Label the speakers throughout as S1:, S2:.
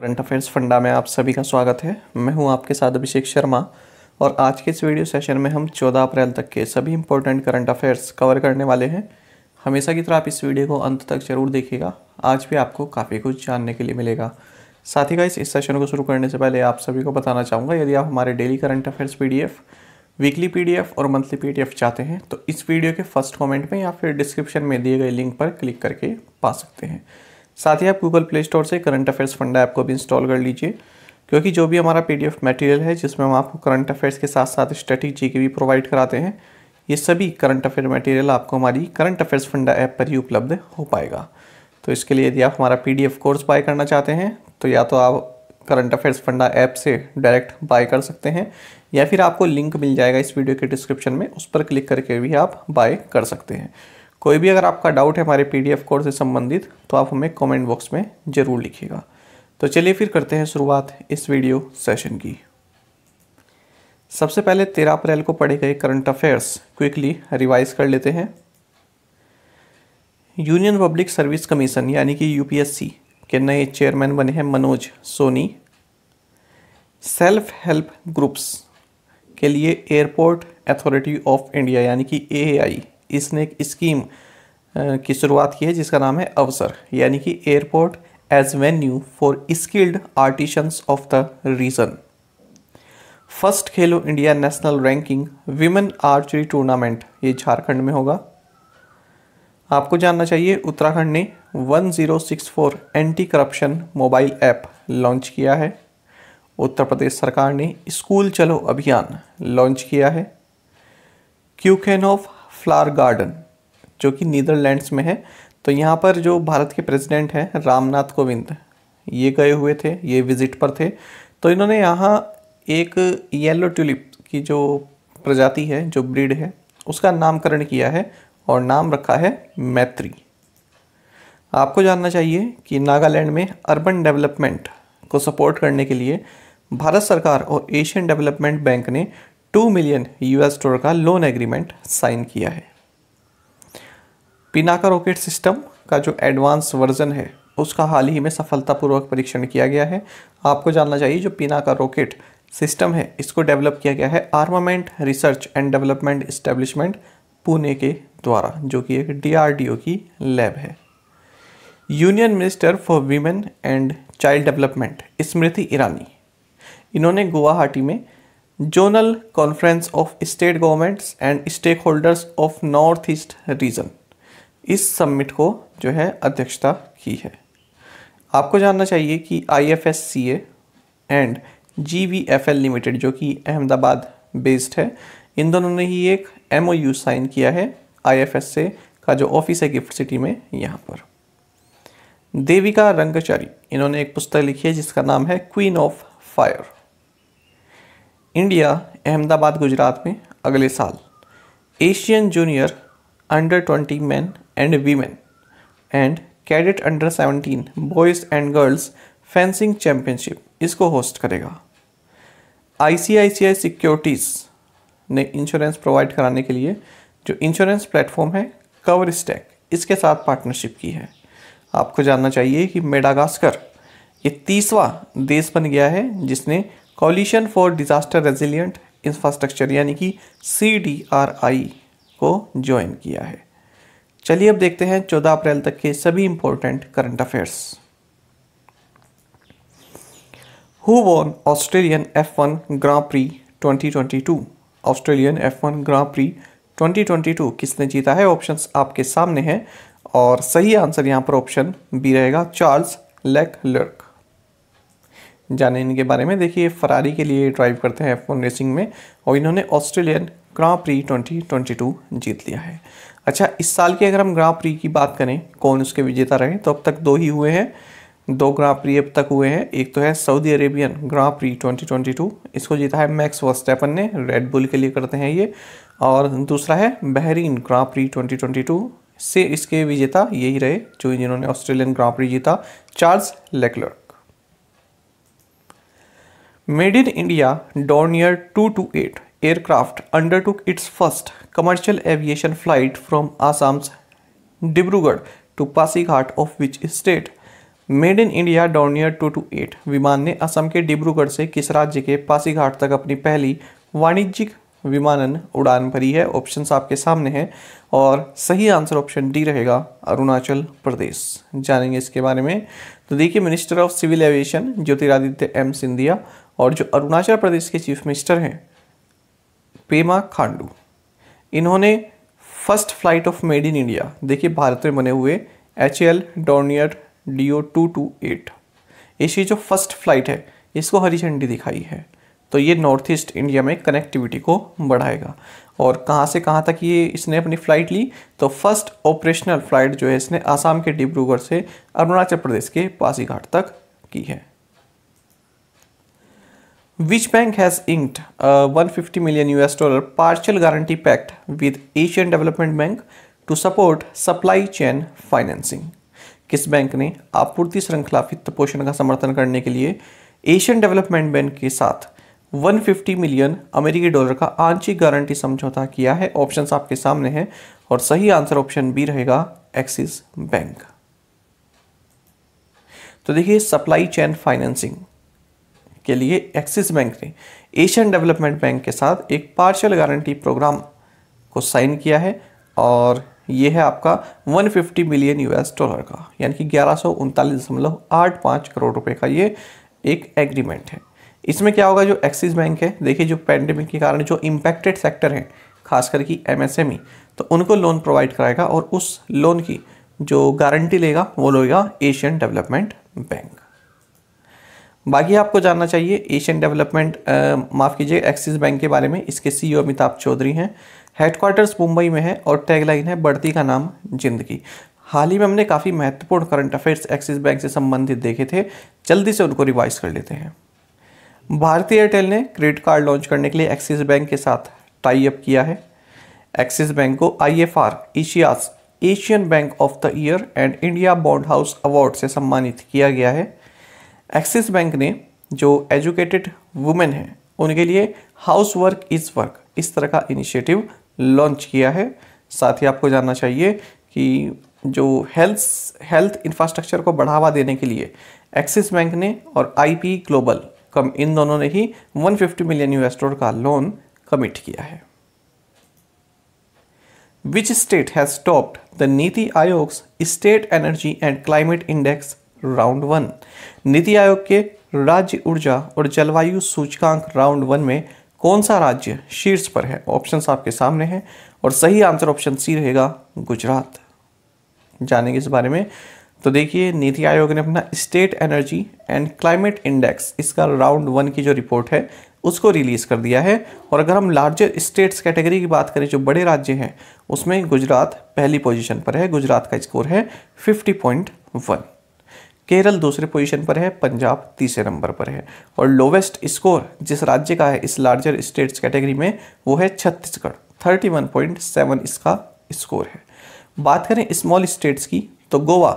S1: Current affairs फंडा में आप सभी का स्वागत है मैं हूं आपके साथ अभिषेक शर्मा और आज के इस वीडियो सेशन में हम 14 अप्रैल तक के सभी इंपॉर्टेंट करंट अफेयर्स कवर करने वाले हैं हमेशा की तरह आप इस वीडियो को अंत तक जरूर देखिएगा आज भी आपको काफ़ी कुछ जानने के लिए मिलेगा साथ ही का इस सेशन को शुरू करने से पहले आप सभी को बताना चाहूँगा यदि आप हमारे daily current affairs P weekly P और मंथली पी चाहते हैं तो इस वीडियो के फर्स्ट कॉमेंट में या फिर डिस्क्रिप्शन में दिए गए लिंक पर क्लिक करके पा सकते हैं साथ ही आप गूगल प्ले स्टोर से करंट अफेयर्स फंडा ऐप को भी इंस्टॉल कर लीजिए क्योंकि जो भी हमारा पी मटेरियल है जिसमें हम आपको करंट अफेयर्स के साथ साथ स्ट्रेटी जी भी प्रोवाइड कराते हैं ये सभी करंट अफेयर मटेरियल आपको हमारी करंट अफेयर्स फंडा ऐप पर ही उपलब्ध हो पाएगा तो इसके लिए यदि आप हमारा पी कोर्स बाय करना चाहते हैं तो या तो आप करंट अफेयर्स फंडा ऐप से डायरेक्ट बाय कर सकते हैं या फिर आपको लिंक मिल जाएगा इस वीडियो के डिस्क्रिप्शन में उस पर क्लिक करके भी आप बाय कर सकते हैं कोई भी अगर आपका डाउट है हमारे पीडीएफ कोर्स से संबंधित तो आप हमें कमेंट बॉक्स में ज़रूर लिखिएगा तो चलिए फिर करते हैं शुरुआत इस वीडियो सेशन की सबसे पहले तेरह अप्रैल को पढ़े गए करंट अफेयर्स क्विकली रिवाइज कर लेते हैं यूनियन पब्लिक सर्विस कमीशन यानी कि यूपीएससी के नए चेयरमैन बने हैं Manoj Soni self help groups के लिए एयरपोर्ट अथॉरिटी ऑफ इंडिया यानी कि एआई इसने एक स्कीम की शुरुआत की है जिसका नाम है अवसर यानी कि airport as venue for skilled artisans of the region first Khelo India national ranking women archery tournament ये झारखंड में होगा आपको जानना चाहिए उत्तराखंड ने 1064 anti corruption mobile app launch किया है उत्तर प्रदेश सरकार ने स्कूल चलो अभियान लॉन्च किया है क्यूकेनोव फ्लावर गार्डन जो कि नीदरलैंड्स में है तो यहाँ पर जो भारत के प्रेसिडेंट हैं रामनाथ कोविंद ये गए हुए थे ये विजिट पर थे तो इन्होंने यहाँ एक येलो ट्यूलिप की जो प्रजाति है जो ब्रीड है उसका नामकरण किया है और नाम रखा है मैत्री आपको जानना चाहिए कि नागालैंड में अर्बन डेवलपमेंट को सपोर्ट करने के लिए भारत सरकार और एशियन डेवलपमेंट बैंक ने टू मिलियन यूएस डॉलर का लोन एग्रीमेंट साइन किया है पिनाका रॉकेट सिस्टम का जो एडवांस वर्जन है उसका हाल ही में सफलतापूर्वक परीक्षण किया गया है आपको जानना चाहिए जो पिनाका रॉकेट सिस्टम है इसको डेवलप किया गया है armament research and development establishment Pune के द्वारा जो कि एक डीआरडीओ की लैब है union minister for women and child development Smriti Irani इन्होंने गुवाहाटी में zonal conference of state governments and stakeholders of north east region इस समिट को जो है अध्यक्षता की है आपको जानना चाहिए कि I F S C and G V F L limited जो कि अहमदाबाद बेस्ड है इन दोनों ने ही एक एम ओ यू साइन किया है आई एफ एस से का जो ऑफिस है गिफ्ट सिटी में यहाँ पर देविका रंगचारी इन्होंने एक पुस्तक लिखी है जिसका नाम है queen of fire India Ahmedabad Gujarat में अगले साल Asian junior under twenty men and women and cadet under seventeen boys and girls fencing championship इसको होस्ट करेगा आईसीआईसीआई सिक्योरिटीज़ ने इंश्योरेंस प्रोवाइड कराने के लिए जो इंश्योरेंस प्लेटफॉर्म है कवर स्टैक इसके साथ पार्टनरशिप की है आपको जानना चाहिए कि मेडागास्कर ये तीसवा देश बन गया है जिसने coalition for disaster resilient infrastructure यानी कि सी को ज्वाइन किया है चलिए अब देखते हैं 14 अप्रैल तक के सभी important current affairs who won Australian F one grand prix 2022 Australian F one grand prix 2022 किसने जीता है ऑप्शंस आपके सामने हैं और सही आंसर यहाँ पर ऑप्शन बी रहेगा चार्ल्स लेक लर्क जाने इनके बारे में देखिए फरारी के लिए ड्राइव करते हैं एफ रेसिंग में और इन्होंने ऑस्ट्रेलियन ग्रां प्री 2022 जीत लिया है अच्छा इस साल की अगर हम ग्रां प्री की बात करें कौन उसके विजेता रहे तो अब तक दो ही हुए हैं दो ग्रां प्री अब तक हुए हैं एक तो है सऊदी अरेबियन ग्रां प्री 2022 इसको जीता है मैक्स वर्स्टैपन ने रेड बुल के लिए करते हैं ये और दूसरा है बहरीन ग्रां प्री 2022 से इसके विजेता यही रहे जो जिन्होंने ऑस्ट्रेलियन ग्रां प्री जीता Charles Leclerc made in India Dornier 228 aircraft undertook its first commercial aviation flight from Assam's Dibrugarh to Pasighat of which state made in India Dornier 228 विमान ने असम के डिब्रूगढ़ से किस राज्य के पासीघाट तक अपनी पहली वाणिज्यिक विमानन उड़ान भरी है ऑप्शन आपके सामने हैं और सही आंसर ऑप्शन डी रहेगा अरुणाचल प्रदेश जानेंगे इसके बारे में तो देखिए minister of civil aviation Jyotiraditya M Scindia और जो अरुणाचल प्रदेश के चीफ मिनिस्टर हैं पेमा खांडू इन्होंने first flight of made in India देखिए भारत में बने हुए H L Dornier D O two two eight इसकी जो फर्स्ट फ्लाइट है इसको हरी झंडी दिखाई है तो ये नॉर्थ ईस्ट इंडिया में कनेक्टिविटी को बढ़ाएगा और कहाँ से कहाँ तक ये इसने अपनी फ़्लाइट ली तो फर्स्ट ऑपरेशनल फ़्लाइट जो है इसने आसाम के डिब्रूगढ़ से अरुणाचल प्रदेश के पासीघाट तक की है Which bank has inked a 150 million US dollar partial guarantee pact with Asian Development Bank to support supply chain financing? किस बैंक ने आपूर्ति श्रृंखला वित्त पोषण का समर्थन करने के लिए एशियन डेवलपमेंट बैंक के साथ 150 मिलियन अमेरिकी डॉलर का आंशिक गारंटी समझौता किया है ऑप्शंस आपके सामने हैं और सही आंसर ऑप्शन बी रहेगा एक्सिस बैंक तो देखिए सप्लाई चैन फाइनेंसिंग के लिए एक्सिस बैंक ने एशियन डेवलपमेंट बैंक के साथ एक पार्शियल गारंटी प्रोग्राम को साइन किया है और ये है आपका 150 मिलियन यूएस डॉलर का यानी कि ग्यारह करोड़ रुपए का ये एक एग्रीमेंट है इसमें क्या होगा जो एक्सिस बैंक है देखिए जो पैंडेमिक के कारण जो इम्पैक्टेड सेक्टर हैं खास करके एमएसएमई e, तो उनको लोन प्रोवाइड कराएगा और उस लोन की जो गारंटी लेगा वो लेगा एशियन डेवलपमेंट बैंक बाकी आपको जानना चाहिए एशियन डेवलपमेंट माफ़ कीजिए एक्सिस बैंक के बारे में इसके सीईओ e अमिताभ चौधरी हैं हेडक्वार्टर्स मुंबई में है और टैगलाइन है बढ़ती का नाम जिंदगी हाल ही में हमने काफ़ी महत्वपूर्ण करंट अफेयर्स एक्सिस बैंक से संबंधित देखे थे जल्दी से उनको रिवाइज कर लेते हैं भारतीय एयरटेल ने क्रेडिट कार्ड लॉन्च करने के लिए एक्सिस बैंक के साथ टाई अप किया है एक्सिस बैंक को I F R Asia's Asian bank of the year and India bond house award से सम्मानित किया गया है एक्सिस बैंक ने जो एजुकेटेड वुमेन हैं उनके लिए हाउस वर्क इज़ वर्क इस तरह का इनिशिएटिव लॉन्च किया है साथ ही आपको जानना चाहिए कि जो हेल्थ हेल्थ इंफ्रास्ट्रक्चर को बढ़ावा देने के लिए एक्सिस बैंक ने और आईपी ग्लोबल कम इन दोनों ने ही 150 मिलियन यूएस डॉलर का लोन कमिट किया है which state has the NITI Aayog state energy and climate index Index round one NITI Aayog के राज्य ऊर्जा और जलवायु सूचकांक राउंड वन में कौन सा राज्य शीर्ष पर है ऑप्शन आपके सामने हैं और सही आंसर ऑप्शन सी रहेगा गुजरात जानेंगे इस बारे में तो देखिए नीति आयोग ने अपना state energy and climate index इसका राउंड वन की जो रिपोर्ट है उसको रिलीज़ कर दिया है और अगर हम लार्जर स्टेट्स कैटेगरी की बात करें जो बड़े राज्य हैं उसमें गुजरात पहली पोजीशन पर है गुजरात का स्कोर है 50.1 केरल दूसरे पोजीशन पर है पंजाब तीसरे नंबर पर है और लोवेस्ट स्कोर जिस राज्य का है इस लार्जर स्टेट्स कैटेगरी में वो है Chhattisgarh thirty one point seven इसका स्कोर है बात करें स्मॉल स्टेट्स की तो Goa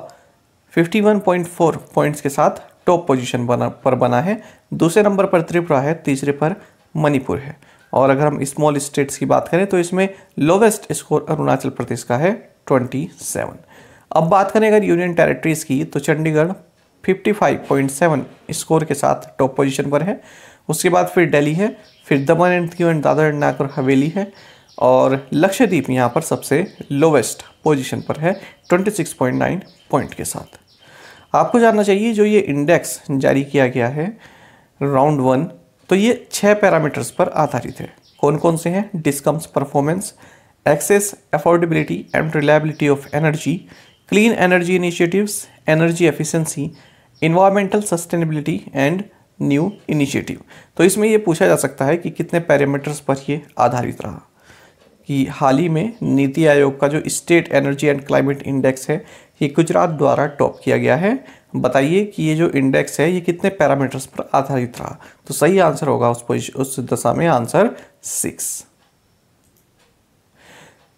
S1: fifty one point four points के साथ टॉप पोजीशन बना पर बना है दूसरे नंबर पर त्रिपुरा है तीसरे पर मणिपुर है और अगर हम स्मॉल स्टेट्स की बात करें तो इसमें लोवेस्ट स्कोर अरुणाचल प्रदेश का है ट्वेंटी सेवन अब बात करें अगर यूनियन टेरिटरीज़ की तो चंडीगढ़ 55.7 स्कोर के साथ टॉप पोजीशन पर है उसके बाद फिर दिल्ली है फिर Daman and Diu and Dadra and Nagar Haveli है और लक्षद्वीप यहाँ पर सबसे लोवेस्ट पोजीशन पर है 26.9 पॉइंट के साथ आपको जानना चाहिए जो ये इंडेक्स जारी किया गया है राउंड वन तो ये छः पैरामीटर्स पर आधारित है कौन कौन से हैं discoms performance access affordability and reliability of energy clean energy initiatives energy efficiency environmental sustainability and new initiative तो इसमें ये पूछा जा सकता है कि कितने पैरामीटर्स पर ये आधारित रहा कि हाल ही में नीति आयोग का जो state energy and climate index है ये गुजरात द्वारा टॉप किया गया है बताइए कि ये जो इंडेक्स है ये कितने पैरामीटर्स पर आधारित रहा तो सही आंसर होगा उस उस दशा में आंसर सिक्स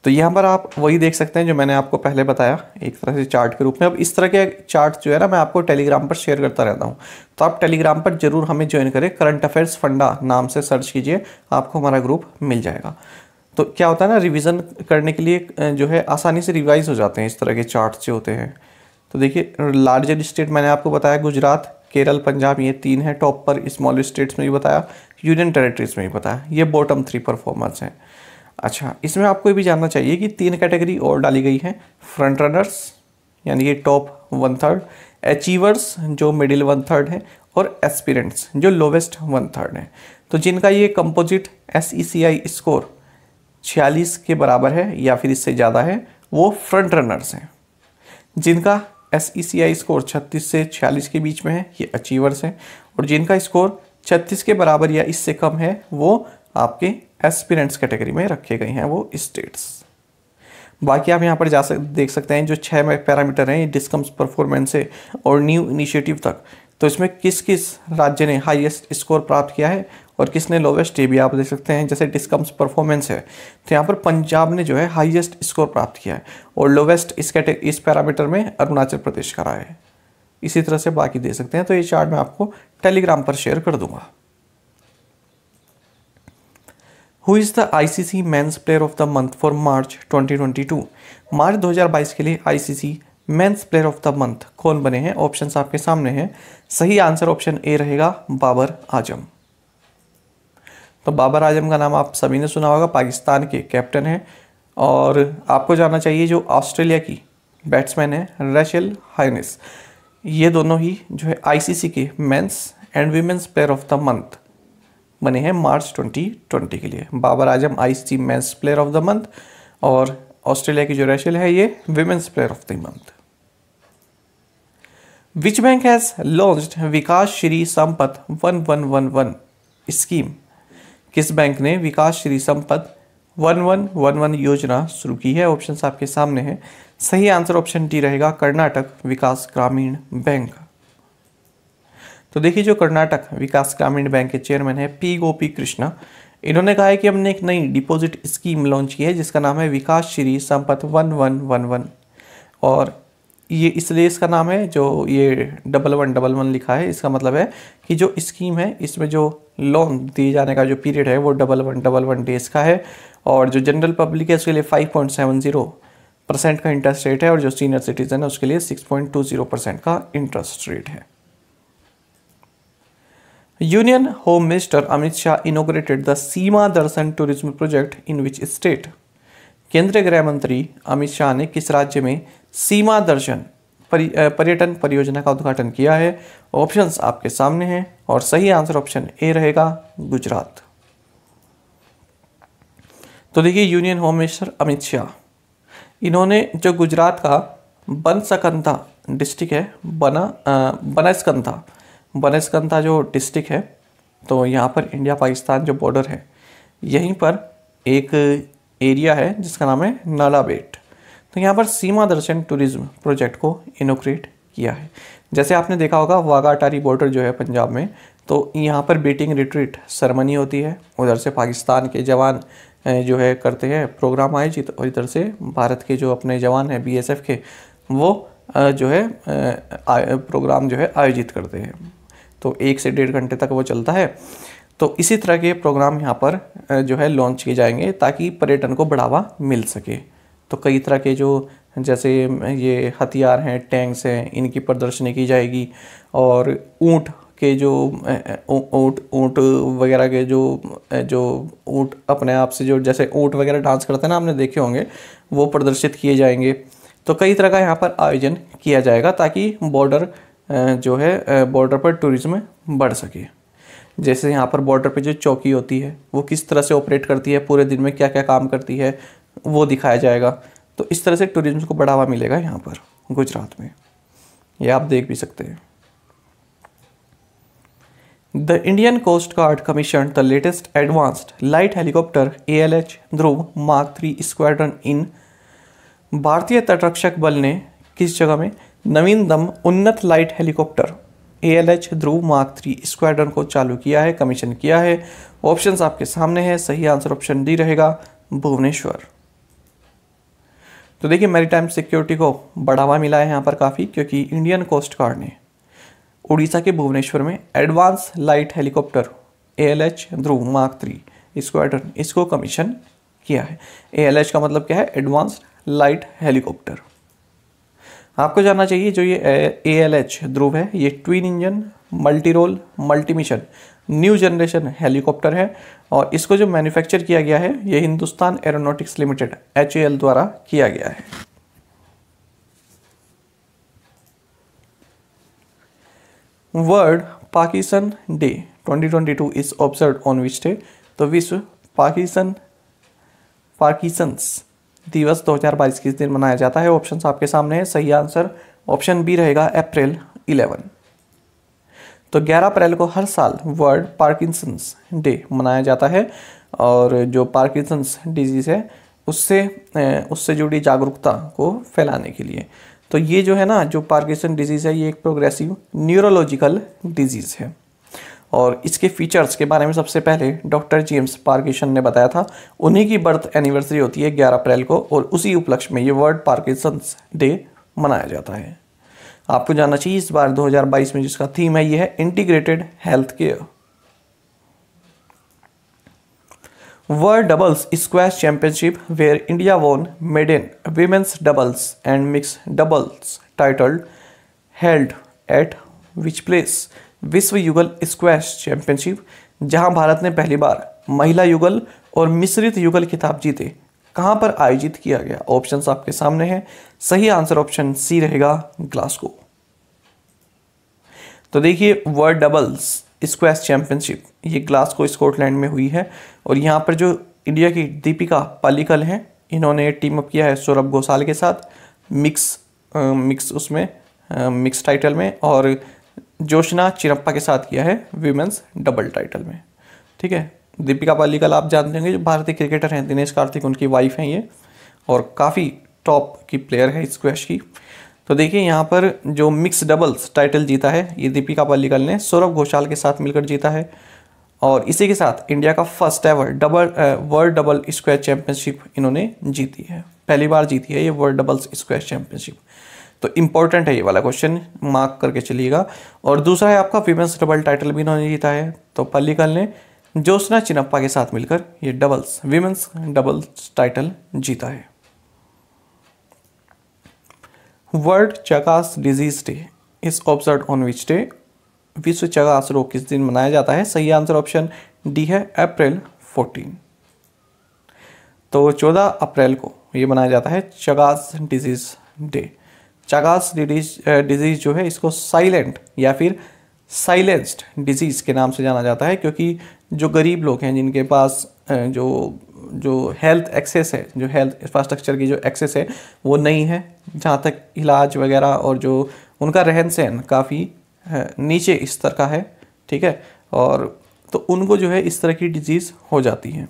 S1: तो यहाँ पर आप वही देख सकते हैं जो मैंने आपको पहले बताया एक तरह से चार्ट के रूप में अब इस तरह के चार्ट जो है ना मैं आपको टेलीग्राम पर शेयर करता रहता हूँ तो आप टेलीग्राम पर जरूर हमें ज्वाइन करें करंट अफेयर्स फंडा नाम से सर्च कीजिए आपको हमारा ग्रुप मिल जाएगा तो क्या होता है ना रिविज़न करने के लिए जो है आसानी से रिवाइज हो जाते हैं इस तरह के चार्ट जो होते हैं तो देखिए लार्जर स्टेट मैंने आपको बताया गुजरात केरल पंजाब ये तीन है टॉप पर स्मॉल स्टेट्स में भी बताया यूनियन टेरेटरीज में भी बताया ये बॉटम थ्री परफॉर्मर्स हैं अच्छा इसमें आपको ये भी जानना चाहिए कि तीन कैटेगरी और डाली गई है फ्रंट रनर्स यानी कि टॉप वन थर्ड अचीवर्स जो मिडिल वन थर्ड हैं और एस्पिरेंट्स जो लोवेस्ट वन थर्ड हैं तो जिनका ये कंपोजिट एस स्कोर छियालीस के बराबर है या फिर इससे ज़्यादा है वो फ्रंट रनर्स हैं जिनका एस स्कोर e छत्तीस से छियालीस के बीच में है ये अचीवर्स हैं और जिनका स्कोर छत्तीस के बराबर या इससे कम है वो आपके एस्पिरेंट्स कैटेगरी में रखे गए हैं वो स्टेट्स बाकी आप यहाँ पर जा सक देख सकते हैं जो छः पैरामीटर हैं डिस्कम्स परफॉर्मेंस से और न्यू इनिशिएटिव तक तो इसमें किस किस राज्य ने हाईएस्ट स्कोर प्राप्त किया है और किसने लोवेस्ट ये भी आप देख सकते हैं जैसे डिस्कम्स परफॉर्मेंस है तो यहाँ पर पंजाब ने जो है हाईएस्ट स्कोर प्राप्त किया है और लोवेस्ट इस कैटे इस पैरामीटर में अरुणाचल प्रदेश का रहा है इसी तरह से बाकी दे सकते हैं तो ये चार्ट मैं आपको टेलीग्राम पर शेयर कर दूंगा who is the ICC men's player of the month for March 2022 March 2022 के लिए I C C men's player of the month कौन बने हैं ऑप्शन आपके सामने हैं सही आंसर ऑप्शन ए रहेगा बाबर आजम तो बाबर आजम का नाम आप सभी ने सुना होगा पाकिस्तान के कैप्टन हैं और आपको जानना चाहिए जो ऑस्ट्रेलिया की बैट्समैन है रेशल हाइनिस ये दोनों ही जो है आईसीसी के men's and women's player of the month बने हैं मार्च 2020 के लिए Babar Azam IC men's player of the month और ऑस्ट्रेलिया की जो रैशल है ये women's player of the month which bank has launch Vikas Shri Sampat one one one one scheme किस बैंक ने Vikas Shri Sampat one one one one योजना शुरू की है ऑप्शन आपके सामने है सही आंसर ऑप्शन डी रहेगा कर्नाटक विकास ग्रामीण बैंक तो देखिए जो कर्नाटक विकास ग्रामीण बैंक के चेयरमैन है पी गोपी कृष्णा इन्होंने कहा है कि हमने एक नई डिपॉजिट स्कीम लॉन्च की है जिसका नाम है Vikas Shri Sampat one one one one और ये इसलिए इसका नाम है जो ये डबल वन डबल वन लिखा है इसका मतलब है कि जो स्कीम है इसमें जो लोन दिए जाने का जो पीरियड है वो double one double one days का है और जो जनरल पब्लिक है उसके लिए five point seven zero percent का इंटरेस्ट रेट है और जो सीनियर सिटीज़न है उसके लिए six point two zero percent का इंटरेस्ट रेट है Union Home Minister Amit Shah inaugurated the Seema Darshan Tourism Project in which state? केंद्रीय गृह मंत्री अमित शाह ने किस राज्य में सीमा दर्शन पर्यटन परियोजना का उद्घाटन किया है ऑप्शंस आपके सामने हैं और सही आंसर ऑप्शन ए रहेगा गुजरात तो देखिए union home minister Amit Shah इन्होंने जो गुजरात का बनसकंथा डिस्ट्रिक्ट है बना आ, बनसकंता जो डिस्ट्रिक्ट है तो यहाँ पर इंडिया पाकिस्तान जो बॉर्डर है यहीं पर एक एरिया है जिसका नाम है नाला बेट तो यहाँ पर सीमा दर्शन टूरिज्म प्रोजेक्ट को इनोक्रेट किया है जैसे आपने देखा होगा वाघाटारी बॉर्डर जो है पंजाब में तो यहाँ पर बीटिंग रिट्रीट सरमनी होती है उधर से पाकिस्तान के जवान जो है करते हैं प्रोग्राम आयोजित और इधर से भारत के जो अपने जवान हैं बी के वो जो है प्रोग्राम जो है आयोजित करते हैं तो एक से डेढ़ घंटे तक वो चलता है तो इसी तरह के प्रोग्राम यहाँ पर जो है लॉन्च किए जाएंगे ताकि पर्यटन को बढ़ावा मिल सके तो कई तरह के जो जैसे ये हथियार हैं टैंक्स हैं इनकी प्रदर्शनी की जाएगी और ऊँट के जो ऊँट ऊँट वगैरह के जो जो ऊँट अपने आप से जो जैसे ऊँट वगैरह डांस करते हैं ना आपने देखे होंगे वो प्रदर्शित किए जाएंगे तो कई तरह का यहाँ पर आयोजन किया जाएगा ताकि बॉर्डर जो है बॉर्डर पर टूरिज़्म बढ़ सके जैसे यहाँ पर बॉर्डर पे जो चौकी होती है वो किस तरह से ऑपरेट करती है पूरे दिन में क्या क्या काम करती है वो दिखाया जाएगा तो इस तरह से टूरिज़्म को बढ़ावा मिलेगा यहाँ पर गुजरात में ये आप देख भी सकते हैं the Indian coast guard commission the latest advanced light helicopter A L H Dhruv mark three squadron in भारतीय तटरक्षक बल ने किस जगह में नवीनतम उन्नत light helicopter A L H Dhruv mark three squadron को चालू किया है कमीशन किया है ऑप्शन आपके सामने है सही आंसर ऑप्शन डी रहेगा भुवनेश्वर तो देखिए मैरीटाइम सिक्योरिटी को बढ़ावा मिला है यहाँ पर काफ़ी क्योंकि इंडियन कोस्ट गार्ड ने उड़ीसा के भुवनेश्वर में advance light helicopter A L H Dhruv mark three squadron इसको कमीशन किया है ए एल एच का मतलब क्या है एडवांस लाइट हेलीकॉप्टर आपको जानना चाहिए जो ये ए एल एच ध्रुव है ये twin engine multi role multi mission new generation helicopter है और इसको जो मैन्युफैक्चर किया गया है ये हिंदुस्तान एरोनॉटिक्स लिमिटेड एच द्वारा किया गया है world Pakistan day 2022 is observe on which day तो विश्व पाकिस्तान पाकिस्तान दिवस 2022 किस दिन मनाया जाता है ऑप्शन आपके सामने सही आंसर ऑप्शन बी रहेगा अप्रैल 11 तो 11 अप्रैल को हर साल वर्ल्ड पार्किंसंस डे मनाया जाता है और जो पार्किंसंस डिजीज़ है उससे उससे जुड़ी जागरूकता को फैलाने के लिए तो ये जो है ना जो पार्किंसन डिजीज़ है ये एक प्रोग्रेसिव न्यूरोलॉजिकल डिजीज़ है और इसके फीचर्स के बारे में सबसे पहले डॉक्टर जेम्स पार्किसन ने बताया था उन्हीं की बर्थ एनिवर्सरी होती है 11 अप्रैल को और उसी उपलक्ष्य में ये वर्ल्ड पार्किसन डे मनाया जाता है आपको जानना चाहिए इस बार 2022 में जिसका थीम है ये है integrated health care world doubles squash championship where India won maiden women's doubles and mixed doubles titled held at which place विश्व युगल स्क्वैश चैंपियनशिप जहां भारत ने पहली बार महिला युगल और मिश्रित युगल खिताब जीते कहां पर आयोजित किया गया ऑप्शंस आपके सामने हैं सही आंसर ऑप्शन सी रहेगा ग्लास्को तो देखिए वर्ल्ड डबल्स स्क्वैश चैंपियनशिप ये ग्लास्को स्कॉटलैंड में हुई है और यहाँ पर जो इंडिया की दीपिका पालिकल हैं इन्होंने टीम अप किया है सौरभ घोषाल के साथ मिक्स आ, मिक्स उसमें आ, मिक्स टाइटल में और जोशना चिरप्पा के साथ किया है वीमेंस डबल टाइटल में ठीक है दीपिका पालिकल आप जानते होंगे जो भारतीय क्रिकेटर हैं दिनेश कार्तिक उनकी वाइफ हैं ये और काफ़ी टॉप की प्लेयर है स्क्वैश की तो देखिए यहाँ पर जो मिक्स डबल्स टाइटल जीता है ये दीपिका पालीकल ने सौरभ घोषाल के साथ मिलकर जीता है और इसी के साथ इंडिया का first ever double world double squash championship इन्होंने जीती है पहली बार जीती है ये वर्ल्ड डबल्स स्क्वैश चैंपियनशिप तो इंपॉर्टेंट है ये वाला क्वेश्चन मार्क करके चलिएगा और दूसरा है आपका फीमेल्स डबल टाइटल भी इन्होंने जीता है तो पल्लिकल ने जोसना चिनप्पा के साथ मिलकर ये डबल्स वीमेंस डबल्स टाइटल जीता है world Chagas disease day is observe on which day विश्व चकास रोग किस दिन मनाया जाता है सही आंसर ऑप्शन डी है अप्रैल फोर्टीन तो चौदह अप्रैल को ये मनाया जाता है Chagas disease day Chagas disease eh, जो है इसको साइलेंट या फिर साइलेंस्ड डिजीज़ के नाम से जाना जाता है क्योंकि जो गरीब लोग हैं जिनके पास eh, जो जो हेल्थ एक्सेस है जो हेल्थ इंफ्रास्ट्रक्चर की जो एक्सेस है वो नहीं है जहाँ तक इलाज वगैरह और जो उनका रहन सहन काफ़ी eh, नीचे स्तर का है ठीक है और तो उनको जो है इस तरह की डिजीज़ हो जाती है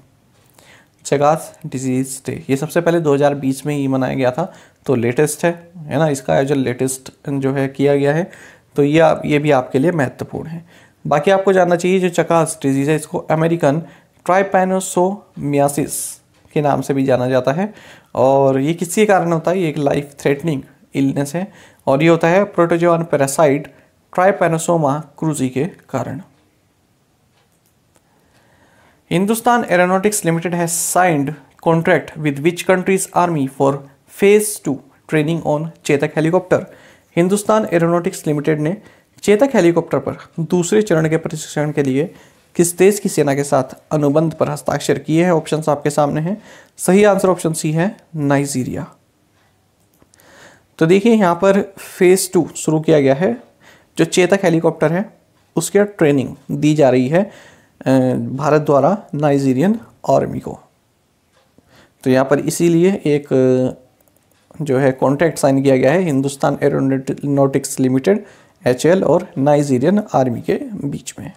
S1: चगास डिजीज डे ये सबसे पहले 2020 में ही मनाया गया था तो लेटेस्ट है है ना इसका आयोजन लेटेस्ट जो है किया गया है तो ये आप ये भी आपके लिए महत्वपूर्ण है बाकी आपको जानना चाहिए जो चकास डिजीज़ है इसको अमेरिकन ट्राइपेनोसोमियासिस के नाम से भी जाना जाता है और ये किसी कारण होता है ये एक लाइफ थ्रेटनिंग इलनेस है और ये होता है प्रोटोजोन पैरासाइट ट्राइपेनोसोमा क्रूजी के कारण Hindustan aeronautics limited has signed contract with which country's army for phase two training on Chetak helicopter Hindustan aeronautics limited ने चेतक हेलीकॉप्टर पर दूसरे चरण के प्रशिक्षण के लिए किस देश की सेना के साथ अनुबंध पर हस्ताक्षर किए हैं ऑप्शंस आपके सामने हैं सही आंसर ऑप्शन सी है नाइजीरिया तो देखिए यहाँ पर फेज़ टू शुरू किया गया है जो चेतक हेलीकॉप्टर है उसके ट्रेनिंग दी जा रही है भारत द्वारा नाइजीरियन आर्मी को तो यहाँ पर इसीलिए एक जो है कॉन्ट्रैक्ट साइन किया गया है हिंदुस्तान एरोनोटिक्स लिमिटेड एच और नाइजीरियन आर्मी के बीच में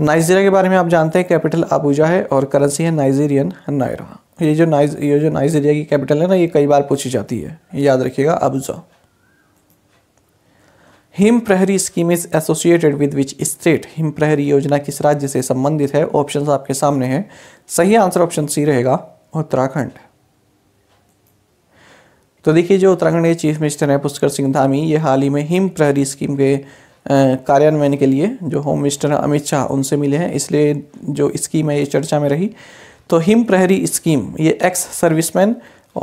S1: नाइजीरिया के बारे में आप जानते हैं कैपिटल अबूजा है और करेंसी है नाइजीरियन नायरा ये जो नाइज ये जो नाइजीरिया की कैपिटल है ना ये कई बार पूछी जाती है याद रखिएगा Abuja Him Prahari scheme is associated with which state Him Prahari योजना किस राज्य से संबंधित है ऑप्शन आपके सामने हैं सही आंसर ऑप्शन सी रहेगा उत्तराखंड तो देखिए जो उत्तराखंड के चीफ मिनिस्टर हैं पुष्कर सिंह धामी ये हाल ही में हिम प्रहरी स्कीम के कार्यान्वयन के लिए जो होम मिनिस्टर अमित शाह उनसे मिले हैं इसलिए जो स्कीम है ये चर्चा में रही तो हिम प्रहरी स्कीम ये एक्स सर्विसमैन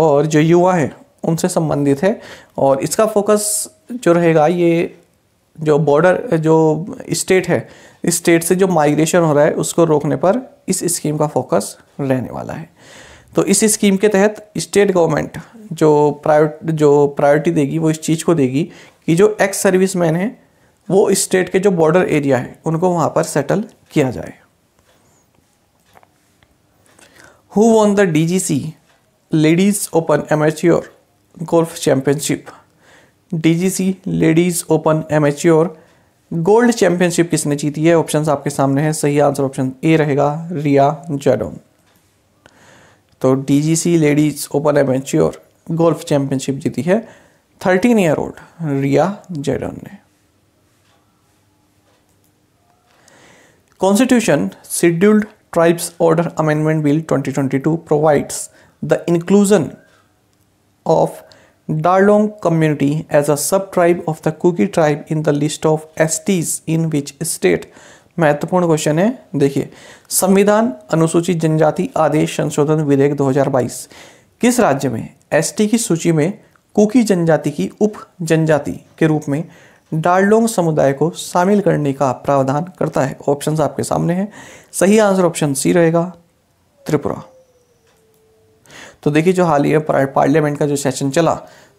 S1: और जो युवा हैं उनसे संबंधित है और इसका फोकस जो रहेगा ये जो बॉर्डर जो स्टेट है स्टेट से जो माइग्रेशन हो रहा है उसको रोकने पर इस स्कीम का फोकस रहने वाला है तो इस स्कीम के तहत स्टेट गवर्नमेंट जो प्रायोर जो प्रायोरिटी देगी वो इस चीज़ को देगी कि जो एक्स सर्विस मैन है वो स्टेट के जो बॉर्डर एरिया है उनको वहाँ पर सेटल किया जाए who won the D G C ladies open amateur golf championship DGC ladies open amateur gold championship किसने जीती है ऑप्शंस आपके सामने हैं सही आंसर ऑप्शन ए रहेगा रिया जैडोन तो DGC ladies open amateur golf championship जीती है thirteen year old Riya Jadon ने constitution scheduled tribes order amendment bill 2022 provides the inclusion of Darlong community as a sub-tribe of the Kuki tribe in the list of STs in which state? महत्वपूर्ण question है देखिए संविधान अनुसूचित जनजाति आदेश संशोधन विधेयक 2022 किस राज्य में एसटी की सूची में कुकी जनजाति की उप जनजाति के रूप में डार्लोंग समुदाय को शामिल करने का प्रावधान करता है ऑप्शंस आपके सामने हैं सही आंसर ऑप्शन सी रहेगा त्रिपुरा तो देखिए जो हाल ही पार्लियामेंट का जो सेशन चला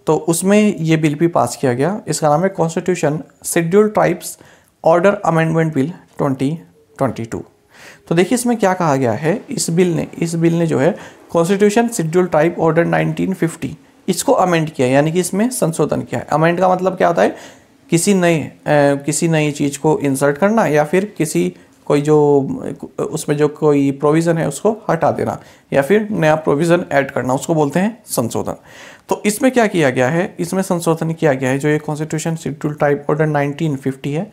S1: तो उसमें ये बिल भी पास किया गया इसका नाम है constitution schedule tribes order amendment bill 2022 तो देखिए इसमें क्या कहा गया है इस बिल ने इस बिल ने जो है कॉन्स्टिट्यूशन शेड्यूल ट्राइब ऑर्डर 1950 इसको अमेंड किया यानी कि इसमें संशोधन किया है अमेंड का मतलब क्या होता है किसी नए किसी नई चीज़ को इंसर्ट करना या फिर किसी कोई जो उसमें जो कोई प्रोविज़न है उसको हटा देना या फिर नया प्रोविज़न ऐड करना उसको बोलते हैं संशोधन तो इसमें क्या किया गया है इसमें संशोधन किया गया है जो ये कॉन्स्टिट्यूशन शेड्यूल टाइप ऑर्डर 1950 है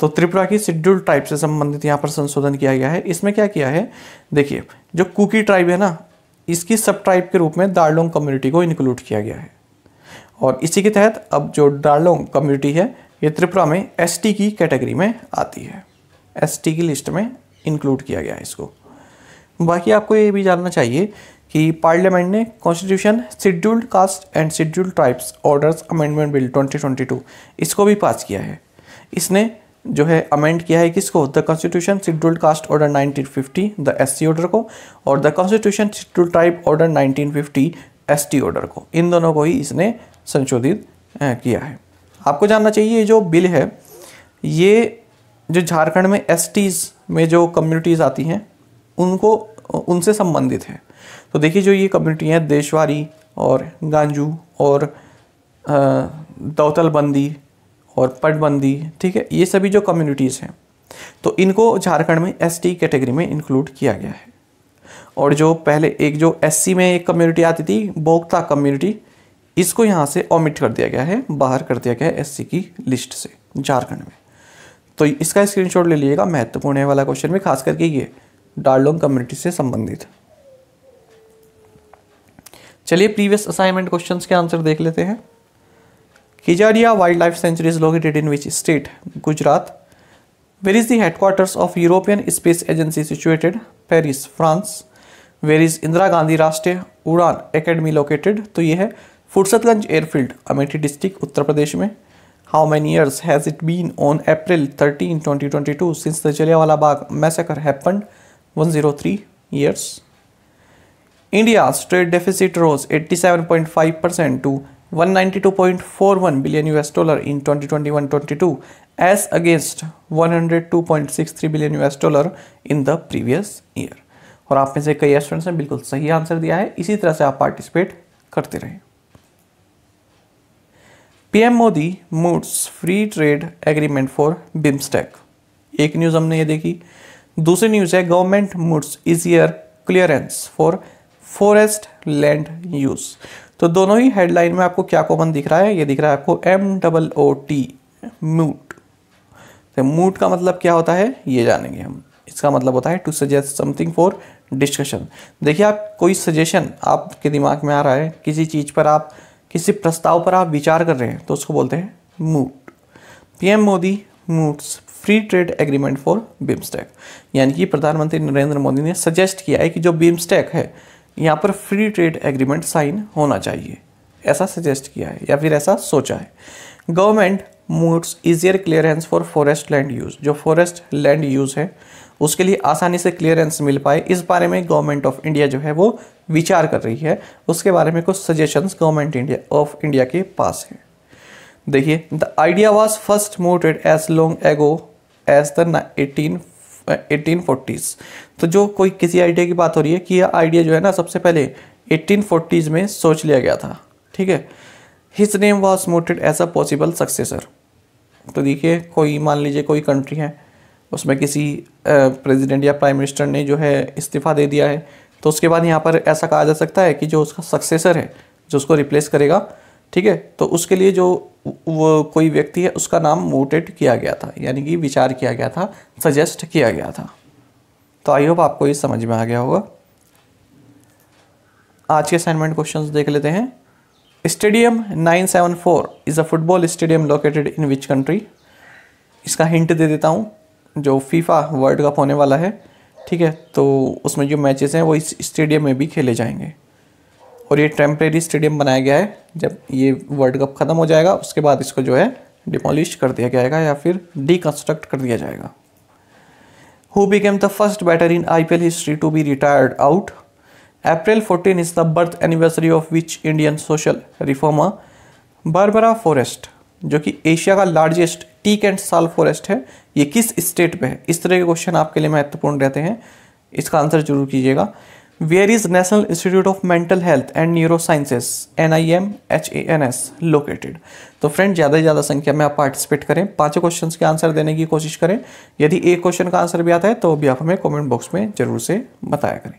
S1: तो त्रिपुरा की शेड्यूल टाइप से संबंधित यहाँ पर संशोधन किया गया है इसमें क्या किया है देखिए जो कुकी ट्राइब है ना इसकी सब ट्राइब के रूप में दार्लोंग कम्युनिटी को इंक्लूड किया गया है और इसी के तहत अब जो दार्लोंग कम्युनिटी है ये त्रिपुरा में एस की कैटेगरी में आती है एस टी की लिस्ट में इंक्लूड किया गया है इसको बाकी आपको ये भी जानना चाहिए कि पार्लियामेंट ने constitution scheduled caste and scheduled tribes orders amendment bill 2022 इसको भी पास किया है इसने जो है अमेंड किया है किसको the constitution scheduled caste order 1950 the SC order को और the constitution scheduled tribe order 1950 ST order को इन दोनों को ही इसने संशोधित किया है आपको जानना चाहिए ये जो बिल है ये जो झारखंड में एस में जो कम्युनिटीज़ आती हैं उनको उनसे संबंधित है तो देखिए जो ये कम्युनिटी हैं देशवारी और गांजू और दौतलबंदी और पटबंदी ठीक है ये सभी जो कम्युनिटीज़ हैं तो इनको झारखंड में एस कैटेगरी में इंक्लूड किया गया है और जो पहले एक जो एस में एक कम्युनिटी आती थी बोगता कम्युनिटी इसको यहाँ से ओमिट कर दिया गया है बाहर कर दिया गया है एस की लिस्ट से झारखंड में तो इसका स्क्रीनशॉट ले लीजिएगा महत्वपूर्ण है वाला क्वेश्चन भी खास करके ये डार्लोंग कम्युनिटी से संबंधित चलिए प्रीवियस असाइनमेंट क्वेश्चंस के आंसर देख लेते हैं Khijadiya wildlife sanctuary is located in which state Gujarat where is the of European space agency situated Paris France where is Indira Gandhi Rashtriya Udan academy located तो ये है फुर्सतगंज एयरफील्ड अमेठी डिस्ट्रिक्ट उत्तर प्रदेश में How many years has it been on April 13, 2022 since the Jallianwala Bagh massacre happened? 103 years. India's trade deficit rose 87.5% to 192.41 billion US dollar in 2021-22 as against 102.63 billion US dollar in the previous year. और आप में से कई students ने बिल्कुल सही answer दिया है इसी तरह से आप पार्टिसिपेट करते रहें PM Modi moots free trade agreement for BIMSTEC एक न्यूज़ हमने ये देखी दूसरी न्यूज़ है government moots easier clearance for forest land use तो दोनों ही हेडलाइन में आपको क्या कॉमन दिख रहा है ये दिख रहा है आपको M double O T moot तो मूट का मतलब क्या होता है ये जानेंगे हम इसका मतलब होता है to suggest something for discussion देखिए आप कोई सजेशन आपके दिमाग में आ रहा है किसी चीज़ पर आप किसी प्रस्ताव पर आप विचार कर रहे हैं तो उसको बोलते हैं moot PM Modi moots free trade agreement for BIMSTEC यानी कि प्रधानमंत्री नरेंद्र मोदी ने सजेस्ट किया है कि जो बिम्स्टेक है यहाँ पर फ्री ट्रेड एग्रीमेंट साइन होना चाहिए ऐसा सजेस्ट किया है या फिर ऐसा सोचा है government moots easier clearance for forest land use जो फॉरेस्ट लैंड यूज़ है उसके लिए आसानी से क्लियरेंस मिल पाए इस बारे में गवर्नमेंट ऑफ इंडिया जो है वो विचार कर रही है उसके बारे में कुछ suggestions government India of India के पास है देखिए the idea was first mooted as long ago as the eighteen eighteen forties तो जो कोई किसी आइडिया की बात हो रही है कि यह आइडिया जो है ना सबसे पहले एटीन में सोच लिया गया था ठीक है his name was mooted as a possible successor तो देखिए कोई मान लीजिए कोई कंट्री है उसमें किसी प्रेसिडेंट या प्राइम मिनिस्टर ने जो है इस्तीफ़ा दे दिया है तो उसके बाद यहाँ पर ऐसा कहा जा सकता है कि जो उसका सक्सेसर है जो उसको रिप्लेस करेगा ठीक है तो उसके लिए जो वो कोई व्यक्ति है उसका नाम मोटेट किया गया था यानी कि विचार किया गया था सजेस्ट किया गया था तो आई होप आपको ये समझ में आ गया होगा आज के असाइनमेंट क्वेश्चन देख लेते हैं stadium 974 seven four is a football stadium located in which country इसका हिंट दे देता हूँ जो फीफा वर्ल्ड कप होने वाला है ठीक है तो उसमें जो मैचेस हैं वो इस स्टेडियम में भी खेले जाएंगे और ये टेम्प्रेरी स्टेडियम बनाया गया है जब ये वर्ल्ड कप ख़त्म हो जाएगा उसके बाद इसको जो है डिमोलिश कर दिया जाएगा या फिर डिकन्स्ट्रक्ट कर दिया जाएगा who became the first batter in I history to be retired out April fourteen is the birth anniversary of which Indian social reformer बारबरा फॉरेस्ट जो कि एशिया का largest teak and sal forest है ये किस स्टेट पे है इस तरह के क्वेश्चन आपके लिए महत्वपूर्ण रहते हैं इसका आंसर जरूर कीजिएगा where is National Institute of Mental Health and Neuro Sciences N I M H A N S located तो फ्रेंड ज़्यादा से ज़्यादा संख्या में आप पार्टिसिपेट करें पाँचों क्वेश्चन के आंसर देने की कोशिश करें यदि एक क्वेश्चन का आंसर भी आता है तो भी आप हमें कॉमेंट बॉक्स में जरूर से बताया करें